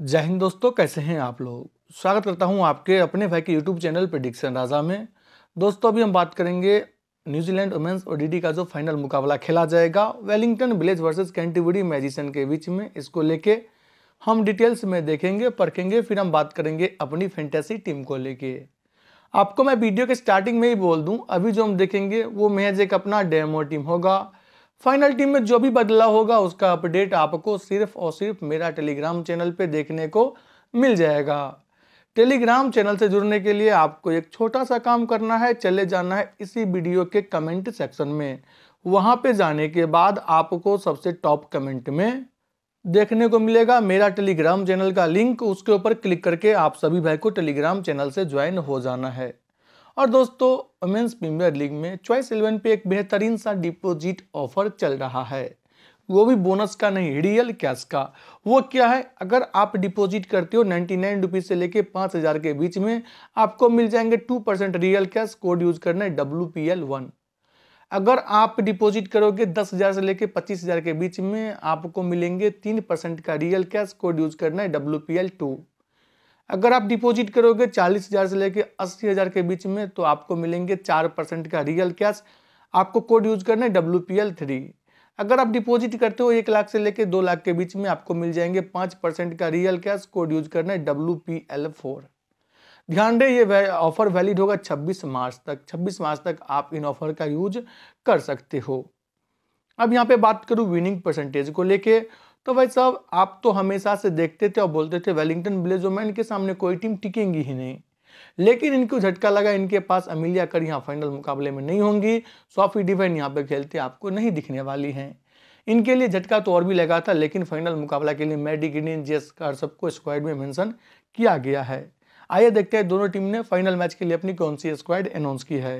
जय हिंद दोस्तों कैसे हैं आप लोग स्वागत करता हूं आपके अपने भाई के यूट्यूब चैनल पर डिक्सन राजा में दोस्तों अभी हम बात करेंगे न्यूजीलैंड वुमेंस और डीडी का जो फाइनल मुकाबला खेला जाएगा Wellington village versus Canterbury magicians के बीच में इसको लेके हम डिटेल्स में देखेंगे परखेंगे फिर हम बात करेंगे अपनी फैंटेसी टीम को लेके आपको मैं वीडियो के स्टार्टिंग में ही बोल दूँ अभी जो हम देखेंगे वो मैज एक अपना डेमो टीम होगा फाइनल टीम में जो भी बदलाव होगा उसका अपडेट आपको सिर्फ और सिर्फ मेरा टेलीग्राम चैनल पे देखने को मिल जाएगा टेलीग्राम चैनल से जुड़ने के लिए आपको एक छोटा सा काम करना है चले जाना है इसी वीडियो के कमेंट सेक्शन में वहाँ पे जाने के बाद आपको सबसे टॉप कमेंट में देखने को मिलेगा मेरा टेलीग्राम चैनल का लिंक उसके ऊपर क्लिक करके आप सभी भाई को टेलीग्राम चैनल से ज्वाइन हो जाना है और दोस्तों वुमेन्स प्रीमियर लीग में चॉइस इलेवन पे एक बेहतरीन सा डिपोजिट ऑफर चल रहा है वो भी बोनस का नहीं रियल कैश का वो क्या है अगर आप डिपॉजिट करते हो नाइन्टी नाइन रुपीज़ से लेके पाँच हज़ार के बीच में आपको मिल जाएंगे two percent real cash code use करना है डब्ल्यू पी एल वन अगर आप डिपॉजिट करोगे दस हज़ार से लेके पच्चीस हज़ार के बीच में आपको मिलेंगे तीन परसेंट का रियल कैश कोड यूज़ करना है डब्ल्यू पी एल टू अगर आप डिपॉजिट करोगे चालीस हज़ार से लेकर अस्सी हज़ार के बीच में तो आपको मिलेंगे चार परसेंट का रियल कैश आपको कोड यूज करना है डब्ल्यू पी एल थ्री अगर आप डिपॉजिट करते हो एक लाख से लेकर दो लाख के बीच में आपको मिल जाएंगे पाँच परसेंट का रियल कैश कोड यूज करना है डब्ल्यू पी एल फोर ध्यान दें ये ऑफर वैलिड होगा 26 मार्च तक 26 मार्च तक आप इन ऑफर का यूज कर सकते हो अब यहाँ पे बात करूँ विनिंग परसेंटेज को लेके तो भाई साहब आप तो हमेशा से देखते थे और बोलते थे वेलिंगटन ब्लेजोमैन के सामने कोई टीम टिकेंगी ही नहीं लेकिन इनको झटका लगा इनके पास अमीलिया कर यहाँ फाइनल मुकाबले में नहीं होंगी सॉफी डिफेन यहाँ पे खेलते आपको नहीं दिखने वाली हैं इनके लिए झटका तो और भी लगा था लेकिन फाइनल मुकाबला के लिए मैडी गिनियन जेस कार को स्क्वाड में मैंसन किया गया है आइए देखते हैं दोनों टीम ने फाइनल मैच के लिए अपनी कौन सी स्क्वाड अनाउंस की है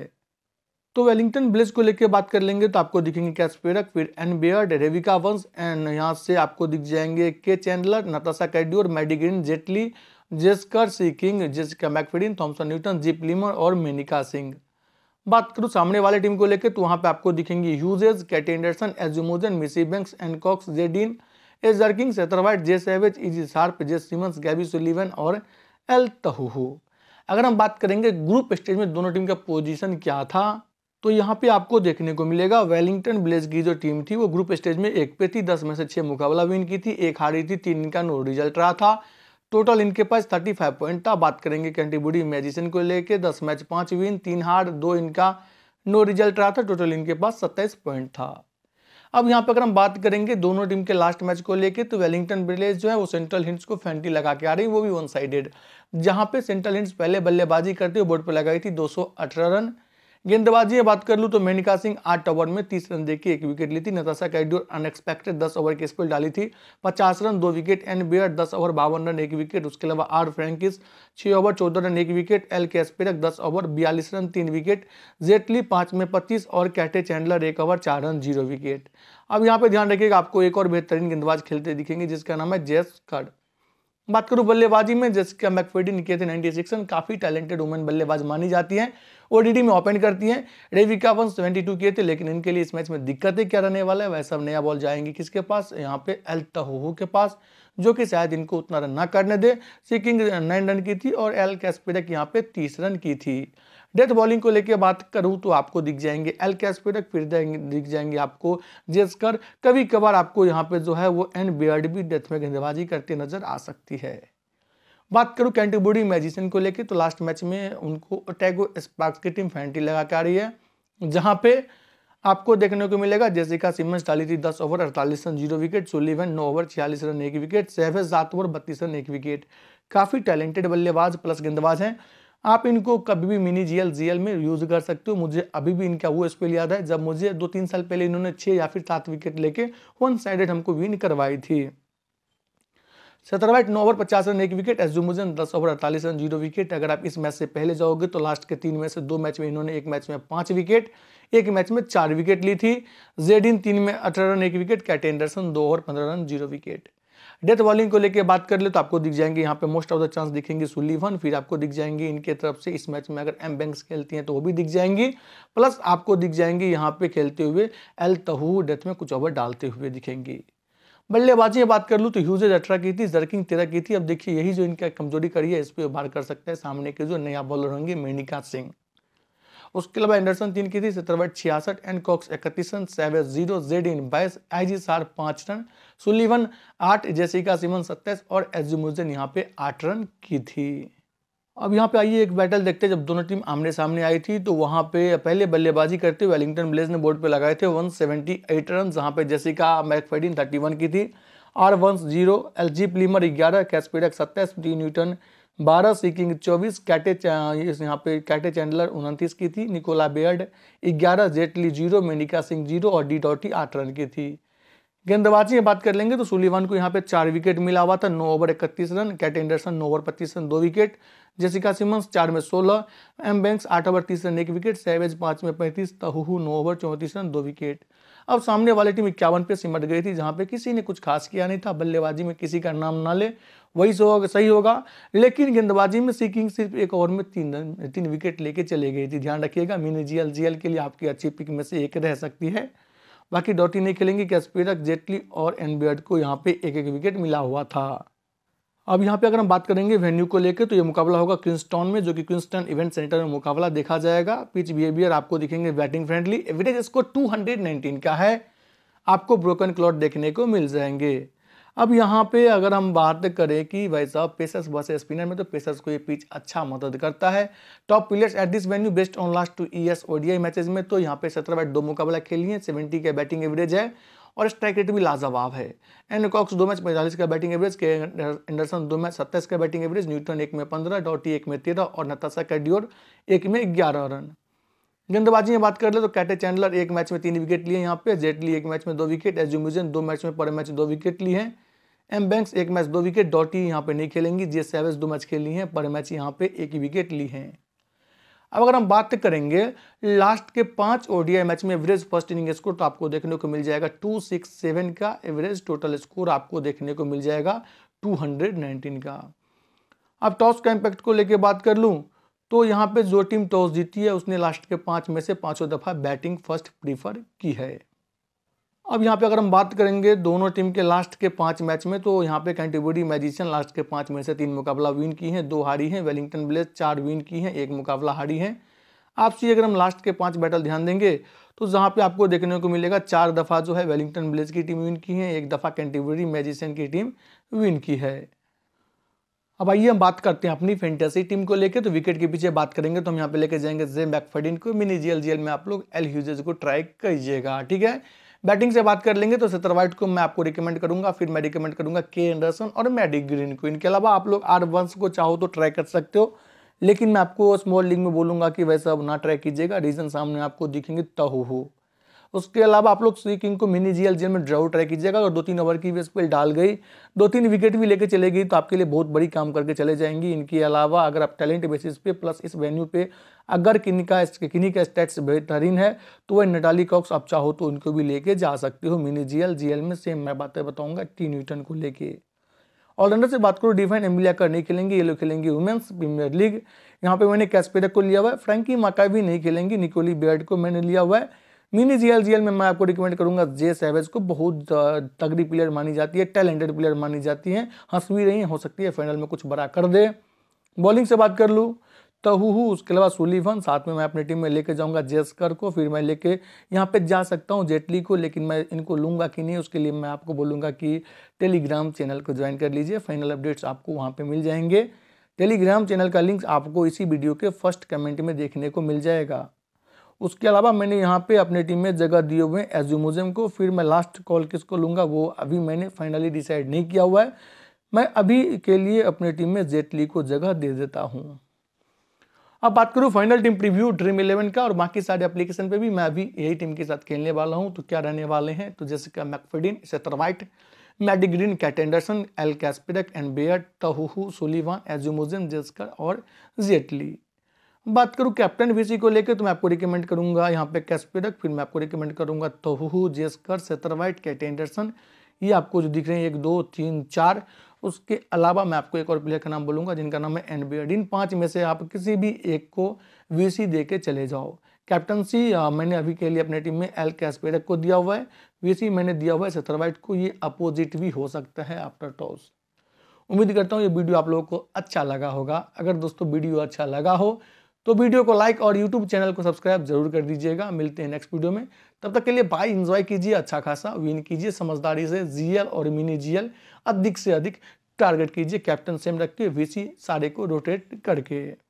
तो वेलिंगटन ब्लिस को लेकर बात कर लेंगे तो आपको दिखेंगे कैसपेरक फिर एन बेयर्ड रेविका वंश एंड यहाँ से आपको दिख जाएंगे के चैंडलर नताशा कैड्योर मेडिग्रीन जेटली जेस्कर सी King Jessica McFadyen Thomson Newton जीप लिमर और मेनिका सिंह बात करूँ सामने वाले टीम को लेकर तो वहाँ पे आपको दिखेंगे ह्यूजेज कैटी एंडरसन एजुमोजन मिसी बैंक्स एनकॉक्स जेडीन ए जर्किंग Satterthwaite J Savage Izzy Sharp J Simmons Gaby Sullivan और एल तहू अगर हम बात करेंगे ग्रुप स्टेज में दोनों टीम का पोजीशन क्या था तो यहाँ पे आपको देखने को मिलेगा वेलिंगटन ब्लेज की जो टीम थी वो ग्रुप स्टेज में एक पे थी दस में से छः मुकाबला विन की थी एक हारी थी तीन इनका नो रिजल्ट रहा था टोटल इनके पास थर्टी फाइव पॉइंट था बात करेंगे कैंटीबुडी मैजिसन को लेके दस मैच पाँच विन तीन हार दो इनका नो रिजल्ट रहा था टोटल इनके पास सत्ताईस पॉइंट था अब यहाँ पर अगर हम बात करेंगे दोनों टीम के लास्ट मैच को लेके तो वेलिंगटन ब्रिलेज जो है वो सेंट्रल हिंट्स को फैंटी लगा के आ रही वो भी वन साइडेड जहाँ पे सेंट्रल हिंट्स पहले बल्लेबाजी करते हुए बोर्ड पर लगाई थी दो रन गेंदबाजी में बात कर लूँ तो मेनिका सिंह आठ ओवर में तीस रन देकर एक विकेट ली थी नताशा कैडियोर अनएक्सपेक्टेड दस ओवर की स्पेल डाली थी पचास रन दो विकेट एन बियर दस ओवर बावन रन एक विकेट उसके अलावा आर फ्रेंकिस छः ओवर चौदह रन एक विकेट एल के एस्पेरक दस ओवर बयालीस रन तीन विकेट जेटली पाँच में पच्चीस और कैटे चैंडलर एक ओवर चार रन जीरो विकेट अब यहाँ पर ध्यान रखिएगा आपको एक और बेहतरीन गेंदबाज खेलते दिखेंगे जिसका नाम है जेस कड़ बात करूं बल्लेबाजी में जैसे मैकफेडी निकेतन नाइनटी सिक्स काफ़ी टैलेंटेड वुमेन बल्लेबाज मानी जाती हैं ओडीडी में ओपन करती हैं रेविका वंस सेवेंटी टू किए थे लेकिन इनके लिए इस मैच में दिक्कतें क्या रहने वाला है वैसे नया बॉल जाएंगे किसके पास यहाँ पे एल तहू के पास जो कि शायद इनको उतना रन ना करने दे सिकिंग नाइन रन की थी और एल कैस्पेडक यहाँ पे तीस रन की थी डेथ बॉलिंग को लेकर बात करूं तो आपको दिख जाएंगे एल कैस्पेडक फिर दिख जाएंगे आपको जेसकर कभी कभार आपको यहां पे जो है वो एन बियर्ड भी डेथ में गेंदबाजी करते नजर आ सकती है बात करूं कैंटीबोडी मैजिशियन को लेकर तो लास्ट मैच में उनको टैगो स्पार्क्स की टीम फैंटी लगा के रही है जहाँ पे आपको देखने को मिलेगा जैसे का सिमंस डाली थी दस ओवर अड़तालीस रन जीरो विकेट सोलह रन नौ ओवर छियालीस रन एक विकेट सेवेज सात ओवर बत्तीस रन एक विकेट काफ़ी टैलेंटेड बल्लेबाज प्लस गेंदबाज हैं आप इनको कभी भी मिनी जीएल जीएल में यूज कर सकते हो मुझे अभी भी इनका वो स्पेल याद है जब मुझे दो तीन साल पहले इन्होंने छह या फिर सात विकेट लेके वन साइडेड हमको विन करवाई थी सत्रहवा नौ ओवर पचास रन एक विकेट एजुमुजन दस ओवर अड़तालीस रन जीरो विकेट अगर आप इस मैच से पहले जाओगे तो लास्ट के तीन में से दो मैच में इन्होंने एक मैच में पांच विकेट एक मैच में चार विकेट ली थी जेडिन तीन में अठारह रन एक विकेट एंडरसन दो ओवर पंद्रह run zero wicket death bowling को लेकर बात कर ले तो आपको दिख जाएंगे यहाँ पे मोस्ट ऑफ द चांस दिखेंगे सुलीवन फिर आपको दिख जाएंगे इनके तरफ से इस मैच में अगर एम बैंक्स खेलती हैं तो वो भी दिख जाएंगी प्लस आपको दिख जाएंगी यहाँ पे खेलते हुए एल तहू डेथ में कुछ ओवर डालते हुए दिखेंगी बल्लेबाजी में बात कर लूँ तो ह्यूजेज अठारह की थी जर्किंग तेरह की थी अब देखिए यही जो इनका कमजोरी करी है इस पर उभार कर सकते हैं सामने के जो नया बॉलर होंगे मेनिका सिंह उसके अलावा एंडरसन तीन की थी सत्रह छियासठ एंड कॉक्स इकतीस रन सेवे जीरो जेड इन बाईस जी सार पांच रन सुलिवन आठ जेसिका सिमन सत्ताईस और एजुमुजन यहाँ पे आठ रन की थी अब यहाँ पे आइए एक बैटल देखते हैं जब दोनों टीम आमने सामने आई थी तो वहाँ पे पहले बल्लेबाजी करते हुए वेलिंगटन ब्लेज ने बोर्ड पे लगाए थे 178 सेवेंटी एट रन जहाँ पे जेसिका मैकफेडिन 31 की थी आर वंस जीरो एल जी प्लीमर ग्यारह कैसपीडक सत्ताईस डी न्यूटन बारह सीकिंग चौबीस कैटे यहाँ पे कैटे चैंडलर उनतीस की थी निकोला बेयर्ड ग्यारह जेटली जीरो मेनिका सिंह जीरो और डी डॉटी आठ रन की थी गेंदबाजी में बात कर लेंगे तो सुलिवान को यहाँ पे चार विकेट मिला हुआ था नौ ओवर इकतीस रन कैट एंडरसन नौ ओवर पच्चीस रन दो विकेट जेसिका सिमंस चार में सोलह एम बैंक्स आठ ओवर तीस रन एक विकेट सैवेज पांच में पैंतीस तहू नौ ओवर चौंतीस रन दो विकेट अब सामने वाली टीम इक्यावन पे सिमट गई थी जहाँ पे किसी ने कुछ खास किया नहीं था बल्लेबाजी में किसी का नाम ना ले वही सो सही होगा लेकिन गेंदबाजी में सी किंग सिर्फ एक ओवर में तीन रन तीन विकेट लेके चले गई थी ध्यान रखिएगा मिनी जीएल जीएल के लिए आपकी अच्छी पिक में से एक रह सकती है बाकी डॉटी नहीं खेलेंगे स्पीडक जेटली और एनबियड को यहाँ पे एक एक विकेट मिला हुआ था अब यहाँ पे अगर हम बात करेंगे वेन्यू को लेकर तो ये मुकाबला होगा क्रिंसटाउन में जो कि क्रिंसटन इवेंट सेंटर में मुकाबला देखा जाएगा पिच बिहेवियर आपको दिखेंगे batting friendly average score nineteen का है आपको ब्रोकन क्लॉट देखने को मिल जाएंगे अब यहाँ पे अगर हम बात करें कि भाई साहब पेसर्स वर्सेस स्पिनर में तो पेसर्स को ये पिच अच्छा मदद करता है top players at this venue best on last two years ODI matches में तो यहाँ पे सत्रह बैट दो मुकाबला खेली है सेवेंटी का बैटिंग एवरेज है और स्ट्राइक रेट भी लाजवाब है एंड कॉक्स दो मैच पैंतालीस का बैटिंग एवरेज के एंडरसन दो मैच सत्ताईस का बैटिंग एवरेज न्यूटन एक में पंद्रह डॉटी एक में तेरह और नतासा का डियोर एक में ग्यारह रन गेंदबाजी में बात कर ले तो कैटे चैंडलर एक मैच में तीन विकेट लिए यहाँ पे जेटली एक मैच में दो विकेट एजुम्यूजन दो मैच में पर मैच दो विकेट लिए हैं एम बैंक्स एक मैच दो विकेट डॉटी यहाँ पे नहीं खेलेंगी जे सैवेज दो मैच खेली हैं पर मैच यहाँ पे एक ही विकेट ली हैं अब अगर हम बात करेंगे लास्ट के पांच ओडीआई मैच में एवरेज फर्स्ट इनिंग स्कोर तो आपको देखने को मिल जाएगा टू सिक्स सेवन का एवरेज टोटल स्कोर आपको देखने को मिल जाएगा टू हंड्रेड नाइनटीन का अब टॉस का इम्पैक्ट को लेकर बात कर लूँ तो यहाँ पे जो टीम टॉस जीती है उसने लास्ट के पाँच में से पाँचों दफ़ा बैटिंग फर्स्ट प्रीफर की है अब यहाँ पे अगर हम बात करेंगे दोनों टीम के लास्ट के पांच मैच में तो यहाँ पे कैंटीबोडी मैजिशियन लास्ट के पांच में से तीन मुकाबला विन की हैं दो हारी हैं वेलिंगटन ब्लेस चार विन की हैं एक मुकाबला हारी है आपसी अगर हम लास्ट के पांच बैटल ध्यान देंगे तो जहाँ पे आपको देखने को मिलेगा चार दफ़ा जो है वेलिंगटन ब्लेज की टीम विन की है एक दफ़ा कैंटीबोडी मैजिशियन की टीम विन की है अब आइए हम बात करते हैं अपनी फैंटेसी टीम को लेकर तो विकेट के पीछे बात करेंगे तो हम यहाँ पे लेके जाएंगे जे मैकफर्डिन को मिनी जीएल जीएल में आप लोग एल ह्यूजेज को ट्राई करिएगा ठीक है बैटिंग से बात कर लेंगे तो सतर वाइट को मैं आपको रिकमेंड करूंगा फिर मैं रिकमेंड करूंगा के एंडरसन और मैडी ग्रीन को इनके अलावा आप लोग आर वंश को चाहो तो ट्राई कर सकते हो लेकिन मैं आपको स्मॉल लीग में बोलूंगा कि वैसा ना ट्राई कीजिएगा रीज़न सामने आपको दिखेंगे तहु उसके अलावा आप लोग श्री किंग को मिनी जी एल में ड्राउट ट्राई कीजिएगा और दो तीन ओवर की भी स्पेल डाल गई दो तीन विकेट भी लेके चले गई तो आपके लिए बहुत बड़ी काम करके चले जाएंगी इनके अलावा अगर आप टैलेंट बेसिस पे प्लस इस वेन्यू पे अगर किन का किन्नी का स्टेट्स बेहतरीन है तो वह नटाली कॉक्स आप चाहो तो उनको भी लेके जा सकते हो मिनी जी एल में सेम मैं बातें बताऊँगा टी न्यूटन को लेकर ऑलराउंडर से बात करो डिफाइन एम्बिलिया कर नहीं खेलेंगे ये लोग खेलेंगे वुमेंस प्रीमियर लीग यहाँ पे मैंने कैस्पेडक को लिया हुआ है फ्रेंकी माका भी नहीं खेलेंगी निकोली बेर्ड को मैंने लिया हुआ है mini G G L L में मैं आपको रिकमेंड करूंगा जे सैवेज को बहुत तगड़ी प्लेयर मानी जाती है टैलेंटेड प्लेयर मानी जाती है हंस भी रही है हो सकती है फाइनल में कुछ बड़ा कर दे बॉलिंग से बात कर लूँ तहूहू उसके अलावा सुलीवन साथ में मैं अपनी टीम में लेके जाऊंगा जेस्कर को फिर मैं लेके यहाँ पे जा सकता हूँ जेटली को लेकिन मैं इनको लूँगा कि नहीं उसके लिए मैं आपको बोलूँगा कि टेलीग्राम चैनल को ज्वाइन कर लीजिए फाइनल अपडेट्स आपको वहाँ पर मिल जाएंगे टेलीग्राम चैनल का लिंक आपको इसी वीडियो के फर्स्ट कमेंट में देखने को मिल जाएगा उसके अलावा मैंने यहाँ पे अपने टीम में जगह दिए हुए हैं एज्यूमुजियम को फिर मैं लास्ट कॉल किसको लूँगा वो अभी मैंने फाइनली डिसाइड नहीं किया हुआ है मैं अभी के लिए अपने टीम में जेटली को जगह दे देता हूँ अब बात करूँ final team preview dream eleven का और बाकी सारे एप्लीकेशन पे भी मैं अभी यही टीम के साथ खेलने वाला हूँ तो क्या रहने वाले हैं तो जैसे कि मैकफेडिन सेटरवाइट मैडिग्रीन Kat Anderson L Kasperek and Baird टहू सोलीवान एजुमोजन जेस्कर और जेटली बात करूँ कैप्टन वीसी को लेकर तो मैं आपको रिकमेंड करूंगा यहाँ पे कैस्पेडक फिर मैं आपको रिकमेंड करूंगा तोहू जेस्कर सेतरवाइट कैट एंडरसन ये आपको जो दिख रहे हैं एक दो तीन चार उसके अलावा मैं आपको एक और प्लेयर का नाम बोलूंगा जिनका नाम है एनबीएड इन पाँच में से आप किसी भी एक को वीसी दे के चले जाओ कैप्टनसी मैंने अभी के लिए अपने टीम में एल कैस्पेडक को दिया हुआ है वीसी मैंने दिया हुआ है सेतरवाइट को ये अपोजिट भी हो सकता है आफ्टर टॉस उम्मीद करता हूँ ये वीडियो आप लोगों को अच्छा लगा होगा अगर दोस्तों वीडियो अच्छा लगा हो तो वीडियो को लाइक और यूट्यूब चैनल को सब्सक्राइब जरूर कर दीजिएगा मिलते हैं नेक्स्ट वीडियो में तब तक के लिए बाय इन्जॉय कीजिए अच्छा खासा विन कीजिए समझदारी से जीएल और मिनी जीएल अधिक से अधिक टारगेट कीजिए कैप्टन सेम रख के वीसी सारे को रोटेट करके